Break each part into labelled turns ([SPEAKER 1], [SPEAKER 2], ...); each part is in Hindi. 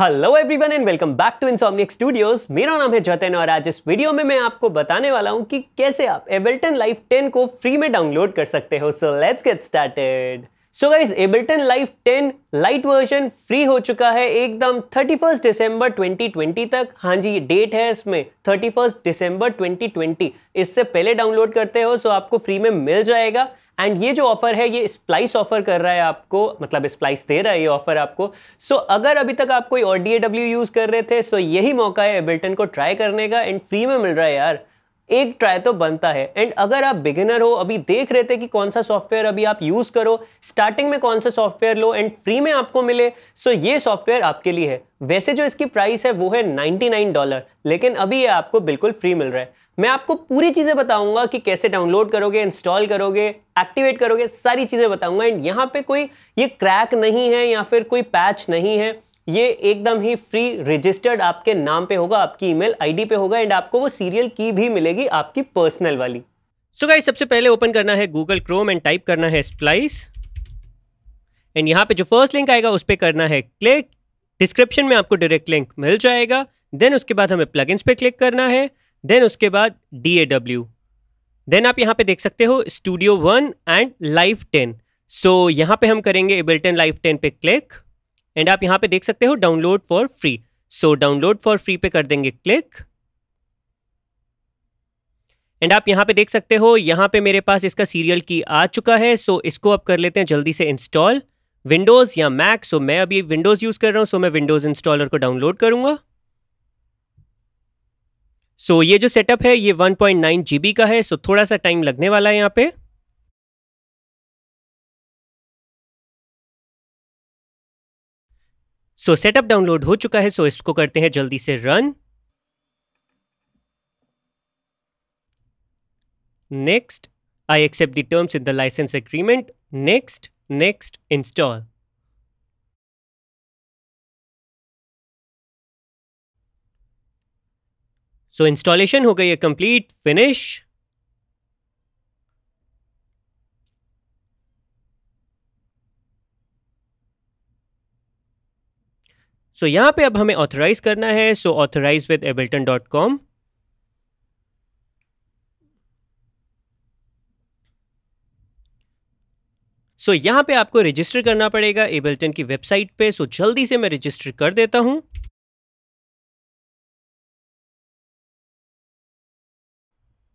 [SPEAKER 1] hello everyone and welcome back to Insomniac Studios मेरा नाम है जतन और आज इस वीडियो में मैं आपको बताने वाला हूं कि कैसे आप एबल्टन लाइफ 10 को फ्री में डाउनलोड कर सकते हो so let's get started so guys Ableton Live 10 lite version free हो चुका है एकदम 31 दिसंबर 2020 तक हाँ जी डेट है इसमें 31 दिसंबर 2020 इससे पहले डाउनलोड करते हो सो आपको फ्री में मिल जाएगा एंड ये जो ऑफर है ये स्प्लाइस ऑफर कर रहा है आपको मतलब स्प्लाइस दे रहा है ये ऑफर आपको सो so, अगर अभी तक आप कोई और डी यूज़ कर रहे थे सो so यही मौका है एबिल्टन को ट्राई करने का एंड फ्री में मिल रहा है यार एक ट्राई तो बनता है एंड अगर आप बिगिनर हो अभी देख रहे थे कि कौन सा सॉफ्टवेयर अभी आप यूज़ करो स्टार्टिंग में कौन सा सॉफ्टवेयर लो एंड फ्री में आपको मिले सो so ये सॉफ्टवेयर आपके लिए है वैसे जो इसकी प्राइस है वो है 99 डॉलर लेकिन अभी ये आपको बिल्कुल फ्री मिल रहा है मैं आपको पूरी चीज़ें बताऊंगा कि कैसे डाउनलोड करोगे इंस्टॉल करोगे एक्टिवेट करोगे सारी चीज़ें बताऊंगा एंड यहाँ पे कोई ये क्रैक नहीं है या फिर कोई पैच नहीं है ये एकदम ही फ्री रजिस्टर्ड आपके नाम पे होगा आपकी ईमेल आईडी पे होगा एंड आपको वो सीरियल की भी मिलेगी आपकी पर्सनल वाली सो so गाइस सबसे पहले ओपन करना है गूगल क्रोम एंड टाइप करना है स्प्लाइस एंड यहाँ पे जो फर्स्ट लिंक आएगा उस पर करना है क्लिक डिस्क्रिप्शन में आपको डायरेक्ट लिंक मिल जाएगा देन उसके बाद हमें प्लगइन्स पे क्लिक करना है देन उसके बाद डी ए डब्ल्यू देन आप यहाँ पे देख सकते हो Studio One and Live ten so यहाँ पे हम करेंगे एबल्टन लाइव टेन पे क्लिक एंड आप यहाँ पे देख सकते हो download for free so download for free पे कर देंगे क्लिक एंड आप यहाँ पे देख सकते हो यहाँ पे मेरे पास इसका सीरियल की आ चुका है सो so इसको आप कर लेते हैं जल्दी से इंस्टॉल विंडोज़ या मैक सो so मैं अभी विंडोज़ यूज़ कर रहा हूँ सो so मैं विंडोज़ इंस्टॉलर को डाउनलोड करूँगा सो so, ये जो सेटअप है ये 1.9 पॉइंट का है सो so थोड़ा सा टाइम लगने वाला है यहाँ पे
[SPEAKER 2] सो सेटअप डाउनलोड
[SPEAKER 1] हो चुका है सो so इसको करते हैं जल्दी से run next I accept the terms in the licence agreement
[SPEAKER 2] next next install so installation हो गई है कंप्लीट फिनिश
[SPEAKER 1] सो so, यहाँ पे अब हमें ऑथराइज करना है so authorise with Ableton dot com so यहां पे आपको रजिस्टर करना पड़ेगा एबल्टन की वेबसाइट पे सो so जल्दी से मैं रजिस्टर कर देता हूं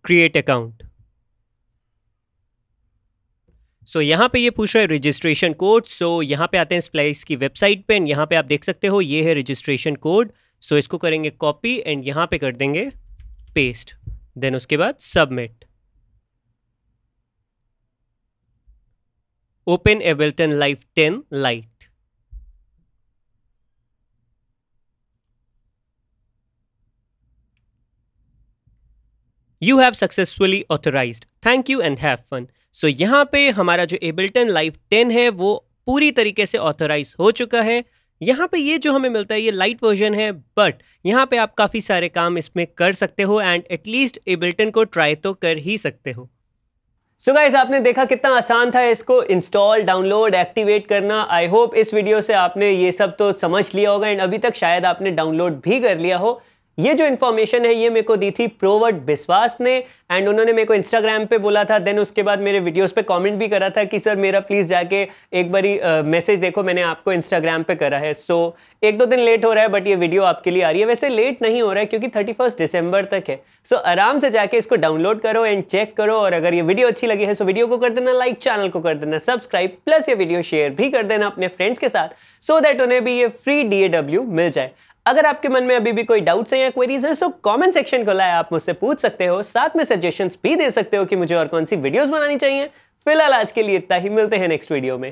[SPEAKER 1] क्रिएट अकाउंट सो so, यहाँ पे ये पूछ रहा है रजिस्ट्रेशन कोड सो यहाँ पे आते हैं स्प्लाइस की वेबसाइट पे एंड यहाँ पे आप देख सकते हो ये है रजिस्ट्रेशन कोड सो इसको करेंगे कॉपी एंड यहाँ पे कर देंगे पेस्ट देन उसके बाद submit open Ableton Live ten Lite you have successfully authorise thank you and have fun so यहाँ पे हमारा जो एबल्टन लाइफ टेन है वो पूरी तरीके से ऑथोराइज हो चुका है यहाँ पे ये जो हमें मिलता है ये लाइट वर्जन है बट यहाँ पे आप काफ़ी सारे काम इसमें कर सकते हो एंड एटलीस्ट एबल्टन को ट्राई तो कर ही सकते हो सो so गाइज आपने देखा कितना आसान था इसको इंस्टॉल डाउनलोड एक्टिवेट करना आई होप इस वीडियो से आपने ये सब तो समझ लिया होगा एंड अभी तक शायद आपने डाउनलोड भी कर लिया हो ये जो इन्फॉर्मेशन है ये मेरे को दी थी प्रोवर्ट बिस्वास ने एंड उन्होंने मेरे को इंस्टाग्राम पे बोला था देन उसके बाद मेरे वीडियोस पे कमेंट भी करा था कि सर मेरा प्लीज़ जाके एक बारी मैसेज uh, देखो मैंने आपको इंस्टाग्राम पे करा है सो so, एक दो दिन लेट हो रहा है बट ये वीडियो आपके लिए आ रही है वैसे लेट नहीं हो रहा है क्योंकि थर्टी दिसंबर तक है सो so, आराम से जाके इसको डाउनलोड करो एंड चेक करो और अगर ये वीडियो अच्छी लगी है सो so वीडियो को कर देना लाइक चैनल को कर देना सब्सक्राइब प्लस ये वीडियो शेयर भी कर देना अपने फ्रेंड्स के साथ सो दैट उन्हें भी ये फ्री डी मिल जाए अगर आपके मन में अभी भी कोई डाउट्स है या क्वेरीज है सो कमेंट सेक्शन को है आप मुझसे पूछ सकते हो साथ में सजेशंस भी दे सकते हो कि मुझे और कौन सी वीडियोस बनानी चाहिए फिलहाल आज के लिए इतना ही मिलते
[SPEAKER 2] हैं नेक्स्ट वीडियो में